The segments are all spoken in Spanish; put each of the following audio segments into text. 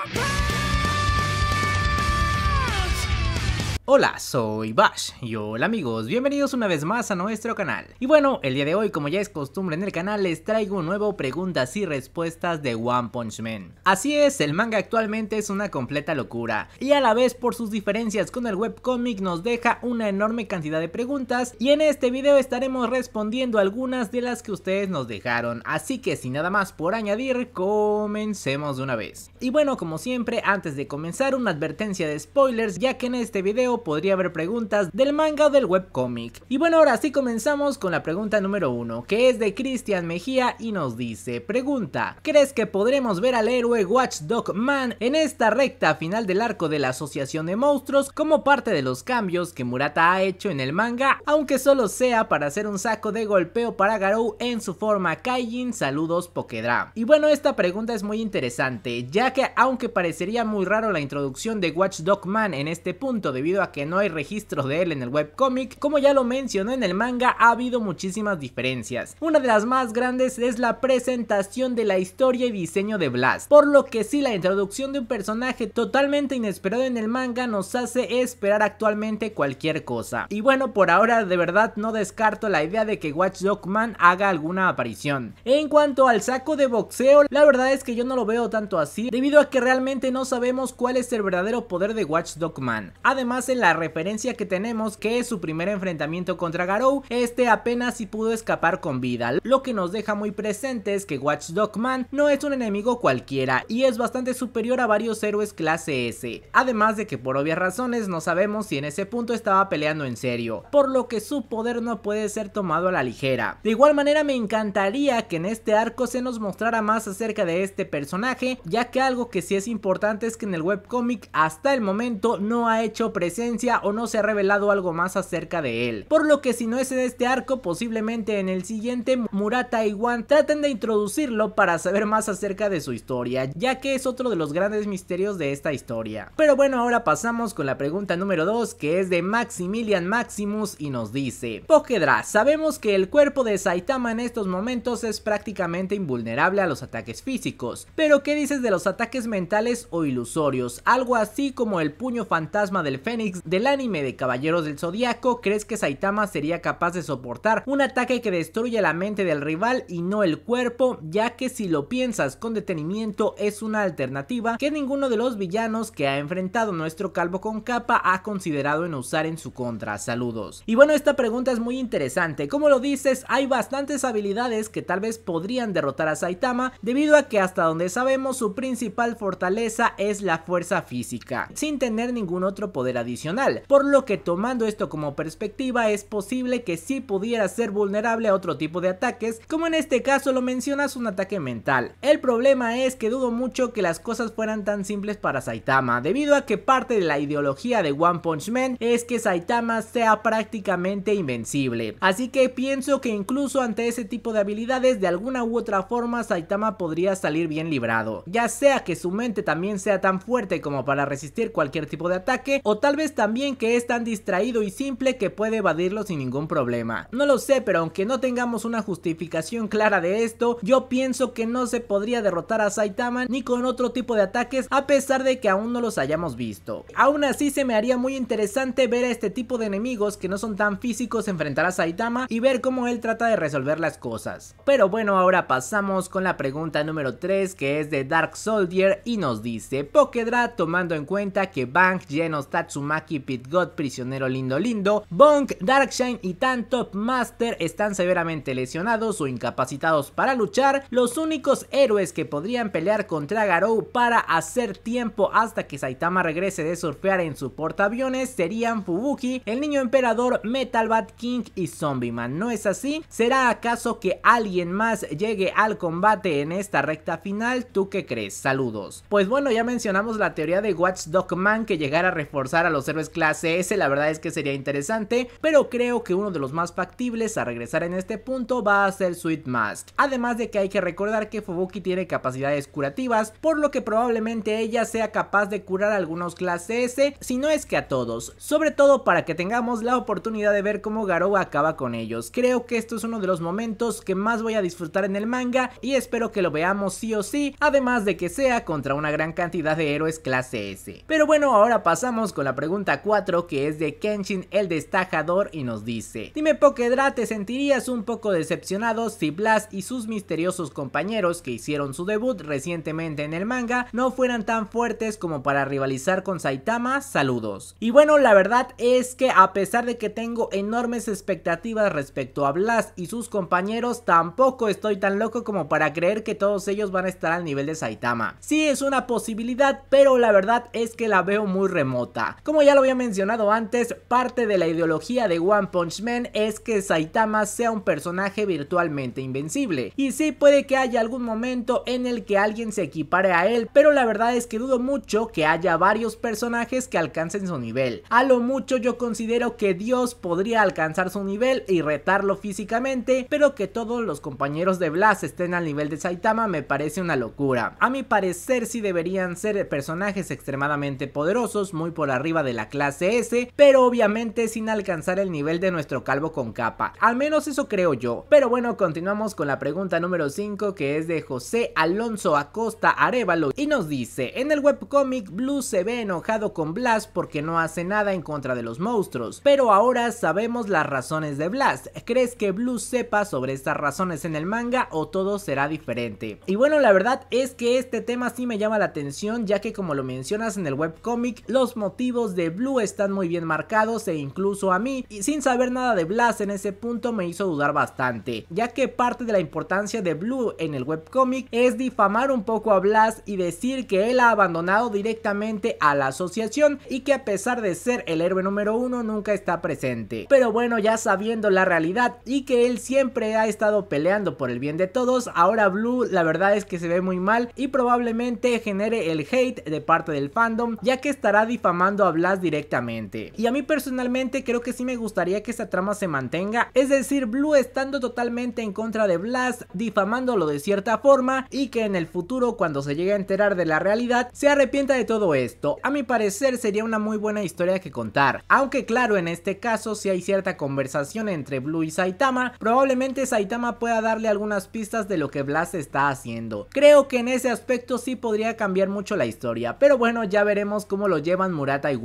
my pain! Hola, soy Bash y hola amigos, bienvenidos una vez más a nuestro canal. Y bueno, el día de hoy como ya es costumbre en el canal les traigo un nuevo preguntas y respuestas de One Punch Man. Así es, el manga actualmente es una completa locura y a la vez por sus diferencias con el webcomic nos deja una enorme cantidad de preguntas y en este video estaremos respondiendo algunas de las que ustedes nos dejaron, así que sin nada más por añadir, comencemos de una vez. Y bueno, como siempre, antes de comenzar una advertencia de spoilers ya que en este video podría haber preguntas del manga o del webcomic. Y bueno, ahora sí comenzamos con la pregunta número 1, que es de Cristian Mejía y nos dice, pregunta, ¿crees que podremos ver al héroe Watchdog Man en esta recta final del arco de la Asociación de Monstruos como parte de los cambios que Murata ha hecho en el manga, aunque solo sea para hacer un saco de golpeo para Garou en su forma Kaijin, saludos Pokedra. Y bueno, esta pregunta es muy interesante, ya que aunque parecería muy raro la introducción de Watchdog Man en este punto debido a que no hay registros de él en el webcomic. Como ya lo mencionó en el manga, ha habido muchísimas diferencias. Una de las más grandes es la presentación de la historia y diseño de Blast, por lo que sí la introducción de un personaje totalmente inesperado en el manga nos hace esperar actualmente cualquier cosa. Y bueno, por ahora de verdad no descarto la idea de que Watch Dog Man haga alguna aparición. En cuanto al saco de boxeo, la verdad es que yo no lo veo tanto así, debido a que realmente no sabemos cuál es el verdadero poder de Watch Dog Man. Además, la referencia que tenemos que es su primer enfrentamiento contra Garou, este apenas si pudo escapar con vida, lo que nos deja muy presente es que Watch Dog Man no es un enemigo cualquiera y es bastante superior a varios héroes clase S, además de que por obvias razones no sabemos si en ese punto estaba peleando en serio, por lo que su poder no puede ser tomado a la ligera. De igual manera me encantaría que en este arco se nos mostrara más acerca de este personaje, ya que algo que sí es importante es que en el webcomic hasta el momento no ha hecho presencia o no se ha revelado algo más acerca de él. Por lo que si no es en este arco, posiblemente en el siguiente Murata y Wan traten de introducirlo para saber más acerca de su historia, ya que es otro de los grandes misterios de esta historia. Pero bueno, ahora pasamos con la pregunta número 2 que es de Maximilian Maximus y nos dice, Pokedra, sabemos que el cuerpo de Saitama en estos momentos es prácticamente invulnerable a los ataques físicos, pero ¿qué dices de los ataques mentales o ilusorios? Algo así como el puño fantasma del Fénix del anime de Caballeros del Zodiaco, ¿crees que Saitama sería capaz de soportar un ataque que destruya la mente del rival y no el cuerpo? Ya que si lo piensas con detenimiento es una alternativa que ninguno de los villanos que ha enfrentado nuestro calvo con capa ha considerado en usar en su contra. Saludos. Y bueno, esta pregunta es muy interesante. Como lo dices, hay bastantes habilidades que tal vez podrían derrotar a Saitama debido a que hasta donde sabemos su principal fortaleza es la fuerza física, sin tener ningún otro poder adicional por lo que tomando esto como perspectiva es posible que sí pudiera ser vulnerable a otro tipo de ataques, como en este caso lo mencionas un ataque mental. El problema es que dudo mucho que las cosas fueran tan simples para Saitama, debido a que parte de la ideología de One Punch Man es que Saitama sea prácticamente invencible. Así que pienso que incluso ante ese tipo de habilidades de alguna u otra forma Saitama podría salir bien librado, ya sea que su mente también sea tan fuerte como para resistir cualquier tipo de ataque o tal vez también que es tan distraído y simple que puede evadirlo sin ningún problema. No lo sé, pero aunque no tengamos una justificación clara de esto, yo pienso que no se podría derrotar a Saitama ni con otro tipo de ataques a pesar de que aún no los hayamos visto. Aún así se me haría muy interesante ver a este tipo de enemigos que no son tan físicos enfrentar a Saitama y ver cómo él trata de resolver las cosas. Pero bueno, ahora pasamos con la pregunta número 3 que es de Dark Soldier y nos dice Pokedra tomando en cuenta que Bank, Genos, Tatsumaki Maki, Pit God, Prisionero Lindo Lindo, Bonk, Darkshine y Tan Top Master están severamente lesionados o incapacitados para luchar. Los únicos héroes que podrían pelear contra Garou para hacer tiempo hasta que Saitama regrese de surfear en su portaaviones serían Fubuki, el niño emperador, Metal Bat King y Zombie Man. ¿No es así? ¿Será acaso que alguien más llegue al combate en esta recta final? ¿Tú qué crees? Saludos. Pues bueno, ya mencionamos la teoría de Watch Dog Man que llegara a reforzar a los héroes clase S la verdad es que sería interesante, pero creo que uno de los más factibles a regresar en este punto va a ser Sweet Mask. Además de que hay que recordar que Fubuki tiene capacidades curativas, por lo que probablemente ella sea capaz de curar algunos clase S, si no es que a todos, sobre todo para que tengamos la oportunidad de ver cómo Garou acaba con ellos. Creo que esto es uno de los momentos que más voy a disfrutar en el manga y espero que lo veamos sí o sí, además de que sea contra una gran cantidad de héroes clase S. Pero bueno, ahora pasamos con la pregunta 4 que es de Kenshin el Destajador y nos dice Dime Pokedra, ¿te sentirías un poco decepcionado si Blast y sus misteriosos compañeros que hicieron su debut recientemente en el manga no fueran tan fuertes como para rivalizar con Saitama? Saludos. Y bueno, la verdad es que a pesar de que tengo enormes expectativas respecto a Blast y sus compañeros, tampoco estoy tan loco como para creer que todos ellos van a estar al nivel de Saitama. Sí es una posibilidad, pero la verdad es que la veo muy remota. Como ya ya lo había mencionado antes, parte de la ideología de One Punch Man es que Saitama sea un personaje virtualmente invencible. Y sí puede que haya algún momento en el que alguien se equipare a él, pero la verdad es que dudo mucho que haya varios personajes que alcancen su nivel. A lo mucho yo considero que Dios podría alcanzar su nivel y retarlo físicamente, pero que todos los compañeros de Blas estén al nivel de Saitama me parece una locura. A mi parecer si deberían ser personajes extremadamente poderosos, muy por arriba de de la clase S, pero obviamente sin alcanzar el nivel de nuestro calvo con capa. Al menos eso creo yo. Pero bueno, continuamos con la pregunta número 5 que es de José Alonso Acosta Arevalo y nos dice, en el webcomic Blue se ve enojado con blast porque no hace nada en contra de los monstruos, pero ahora sabemos las razones de Blas. ¿Crees que Blue sepa sobre estas razones en el manga o todo será diferente? Y bueno, la verdad es que este tema sí me llama la atención ya que como lo mencionas en el webcomic, los motivos de de Blue están muy bien marcados e incluso a mí, y sin saber nada de Blas en ese punto me hizo dudar bastante, ya que parte de la importancia de Blue en el webcómic es difamar un poco a Blast y decir que él ha abandonado directamente a la asociación y que a pesar de ser el héroe número uno nunca está presente. Pero bueno, ya sabiendo la realidad y que él siempre ha estado peleando por el bien de todos, ahora Blue la verdad es que se ve muy mal y probablemente genere el hate de parte del fandom, ya que estará difamando a Blas directamente. Y a mí personalmente creo que sí me gustaría que esa trama se mantenga, es decir, Blue estando totalmente en contra de Blast, difamándolo de cierta forma y que en el futuro cuando se llegue a enterar de la realidad se arrepienta de todo esto. A mi parecer sería una muy buena historia que contar, aunque claro en este caso si hay cierta conversación entre Blue y Saitama, probablemente Saitama pueda darle algunas pistas de lo que Blast está haciendo. Creo que en ese aspecto sí podría cambiar mucho la historia, pero bueno ya veremos cómo lo llevan Murata y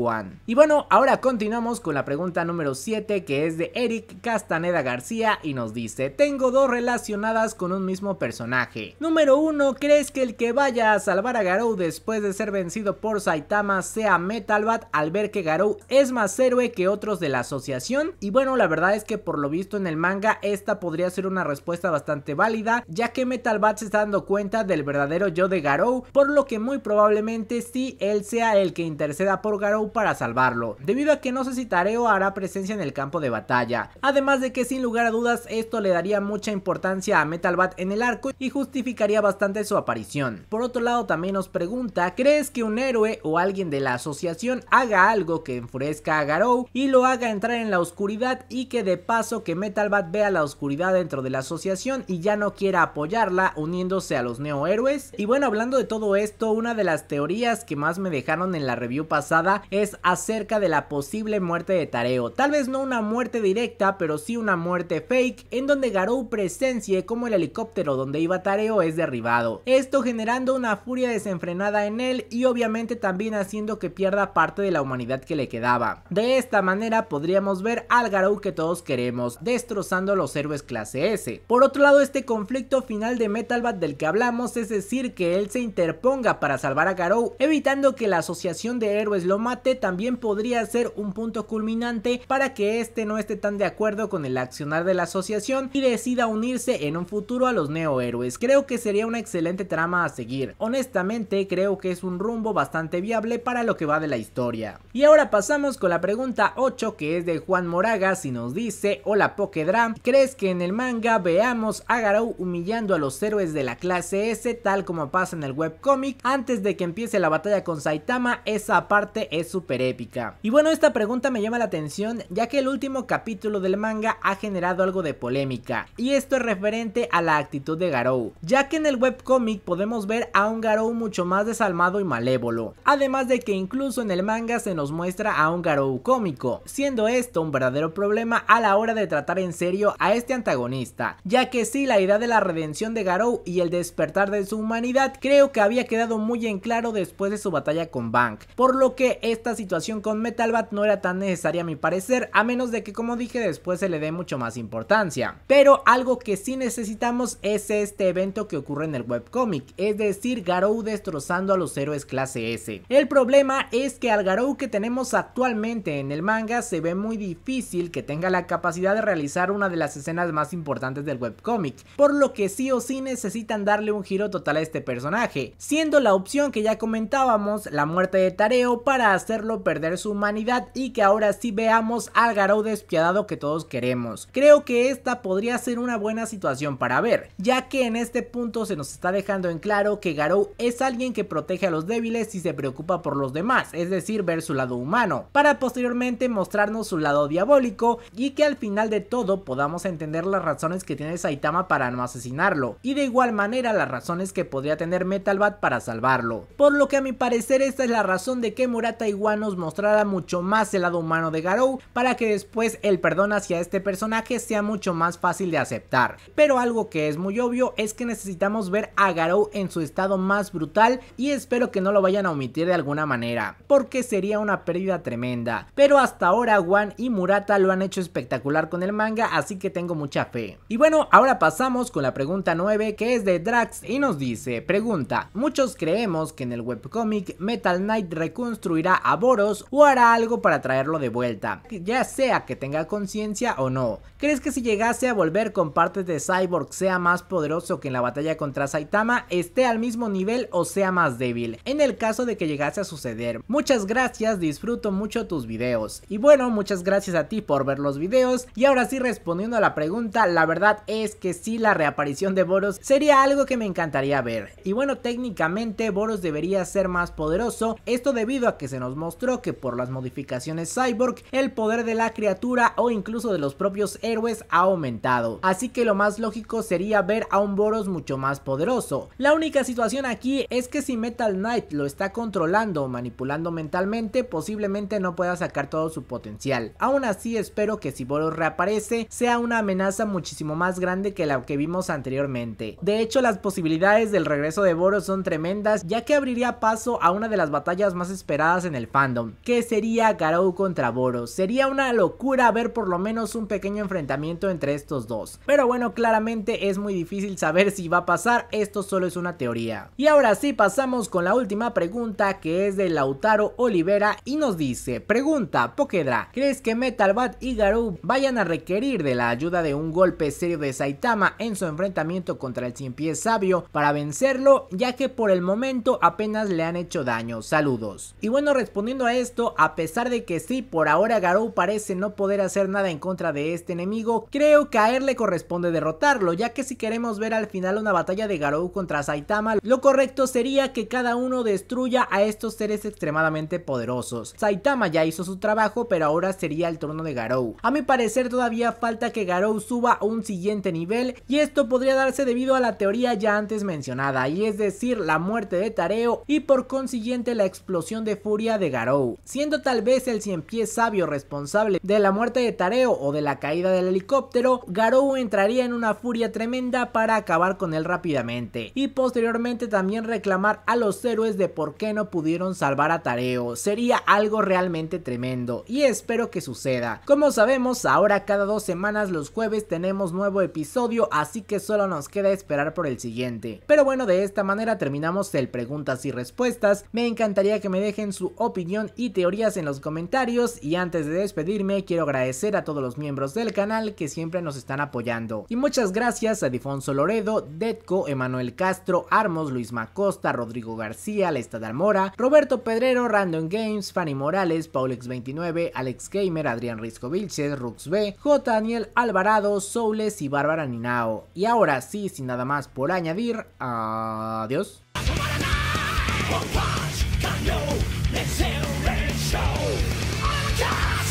y bueno, ahora continuamos con la pregunta número 7 que es de Eric Castaneda García y nos dice, tengo dos relacionadas con un mismo personaje. Número 1, ¿crees que el que vaya a salvar a Garou después de ser vencido por Saitama sea Metalbat al ver que Garou es más héroe que otros de la asociación? Y bueno, la verdad es que por lo visto en el manga esta podría ser una respuesta bastante válida, ya que Metalbat se está dando cuenta del verdadero yo de Garou, por lo que muy probablemente sí él sea el que interceda por Garou a salvarlo, debido a que no sé si Tareo hará presencia en el campo de batalla. Además de que sin lugar a dudas esto le daría mucha importancia a Metal Bat en el arco y justificaría bastante su aparición. Por otro lado también nos pregunta, ¿crees que un héroe o alguien de la asociación haga algo que enfurezca a Garou y lo haga entrar en la oscuridad y que de paso que Metal Bat vea la oscuridad dentro de la asociación y ya no quiera apoyarla uniéndose a los neohéroes? Y bueno, hablando de todo esto, una de las teorías que más me dejaron en la review pasada es acerca de la posible muerte de Tareo. Tal vez no una muerte directa, pero sí una muerte fake, en donde Garou presencie como el helicóptero donde iba Tareo es derribado. Esto generando una furia desenfrenada en él y obviamente también haciendo que pierda parte de la humanidad que le quedaba. De esta manera podríamos ver al Garou que todos queremos, destrozando a los héroes clase S. Por otro lado, este conflicto final de Metal Bat del que hablamos, es decir, que él se interponga para salvar a Garou, evitando que la asociación de héroes lo mate, también podría ser un punto culminante para que este no esté tan de acuerdo con el accionar de la asociación y decida unirse en un futuro a los neohéroes. Creo que sería una excelente trama a seguir. Honestamente, creo que es un rumbo bastante viable para lo que va de la historia. Y ahora pasamos con la pregunta 8 que es de Juan Moraga si nos dice, hola PokéDram. ¿crees que en el manga veamos a Garou humillando a los héroes de la clase S tal como pasa en el webcómic antes de que empiece la batalla con Saitama? Esa parte es súper épica. Y bueno, esta pregunta me llama la atención ya que el último capítulo del manga ha generado algo de polémica, y esto es referente a la actitud de Garou, ya que en el webcómic podemos ver a un Garou mucho más desalmado y malévolo, además de que incluso en el manga se nos muestra a un Garou cómico, siendo esto un verdadero problema a la hora de tratar en serio a este antagonista, ya que sí la idea de la redención de Garou y el despertar de su humanidad creo que había quedado muy en claro después de su batalla con Bank, por lo que esta situación con Metal Bat no era tan necesaria a mi parecer, a menos de que como dije después se le dé mucho más importancia. Pero algo que sí necesitamos es este evento que ocurre en el webcomic, es decir, Garou destrozando a los héroes clase S. El problema es que al Garou que tenemos actualmente en el manga se ve muy difícil que tenga la capacidad de realizar una de las escenas más importantes del webcomic, por lo que sí o sí necesitan darle un giro total a este personaje, siendo la opción que ya comentábamos la muerte de Tareo para hacer perder su humanidad y que ahora sí veamos al Garou despiadado que todos queremos. Creo que esta podría ser una buena situación para ver, ya que en este punto se nos está dejando en claro que Garou es alguien que protege a los débiles y se preocupa por los demás, es decir, ver su lado humano, para posteriormente mostrarnos su lado diabólico y que al final de todo podamos entender las razones que tiene Saitama para no asesinarlo, y de igual manera las razones que podría tener Metal Bat para salvarlo. Por lo que a mi parecer esta es la razón de que Murata igual nos mostrará mucho más el lado humano de Garou para que después el perdón hacia este personaje sea mucho más fácil de aceptar. Pero algo que es muy obvio es que necesitamos ver a Garou en su estado más brutal y espero que no lo vayan a omitir de alguna manera, porque sería una pérdida tremenda. Pero hasta ahora Wan y Murata lo han hecho espectacular con el manga, así que tengo mucha fe. Y bueno, ahora pasamos con la pregunta 9 que es de Drax y nos dice, pregunta, muchos creemos que en el webcomic Metal Knight reconstruirá a Boros o hará algo para traerlo de vuelta, ya sea que tenga conciencia o no. ¿Crees que si llegase a volver con partes de Cyborg sea más poderoso que en la batalla contra Saitama, esté al mismo nivel o sea más débil? En el caso de que llegase a suceder. Muchas gracias, disfruto mucho tus videos. Y bueno, muchas gracias a ti por ver los videos. Y ahora sí, respondiendo a la pregunta, la verdad es que sí, la reaparición de Boros sería algo que me encantaría ver. Y bueno, técnicamente Boros debería ser más poderoso, esto debido a que se nos mostró que por las modificaciones cyborg, el poder de la criatura o incluso de los propios héroes ha aumentado, así que lo más lógico sería ver a un Boros mucho más poderoso. La única situación aquí es que si Metal Knight lo está controlando o manipulando mentalmente, posiblemente no pueda sacar todo su potencial. Aún así espero que si Boros reaparece, sea una amenaza muchísimo más grande que la que vimos anteriormente. De hecho, las posibilidades del regreso de Boros son tremendas, ya que abriría paso a una de las batallas más esperadas en el fan que sería Garou contra Boros. Sería una locura ver por lo menos un pequeño enfrentamiento entre estos dos. Pero bueno, claramente es muy difícil saber si va a pasar, esto solo es una teoría. Y ahora sí, pasamos con la última pregunta que es de Lautaro Olivera y nos dice, pregunta, Pokedra, ¿crees que Metal Bat y Garou vayan a requerir de la ayuda de un golpe serio de Saitama en su enfrentamiento contra el Cien Pies Sabio para vencerlo, ya que por el momento apenas le han hecho daño? Saludos. Y bueno, respondiendo a esto, a pesar de que sí, por ahora Garou parece no poder hacer nada en contra de este enemigo, creo que a él le corresponde derrotarlo, ya que si queremos ver al final una batalla de Garou contra Saitama, lo correcto sería que cada uno destruya a estos seres extremadamente poderosos. Saitama ya hizo su trabajo, pero ahora sería el turno de Garou. A mi parecer todavía falta que Garou suba a un siguiente nivel y esto podría darse debido a la teoría ya antes mencionada, y es decir, la muerte de Tareo y por consiguiente la explosión de furia de Garou siendo tal vez el cien pies sabio responsable de la muerte de Tareo o de la caída del helicóptero, Garou entraría en una furia tremenda para acabar con él rápidamente y posteriormente también reclamar a los héroes de por qué no pudieron salvar a Tareo. Sería algo realmente tremendo y espero que suceda. Como sabemos, ahora cada dos semanas los jueves tenemos nuevo episodio, así que solo nos queda esperar por el siguiente. Pero bueno, de esta manera terminamos el preguntas y respuestas. Me encantaría que me dejen su opinión y teorías en los comentarios y antes de despedirme quiero agradecer a todos los miembros del canal que siempre nos están apoyando. Y muchas gracias a Difonso Loredo, Detco, Emanuel Castro, Armos, Luis Macosta, Rodrigo García, lestadalmora Mora, Roberto Pedrero, Random Games, Fanny Morales, Paulex29, Alex Gamer, Adrián Risco Vilches, Rux B, J. Daniel Alvarado, Soules y Bárbara Ninao. Y ahora sí, sin nada más por añadir, adiós.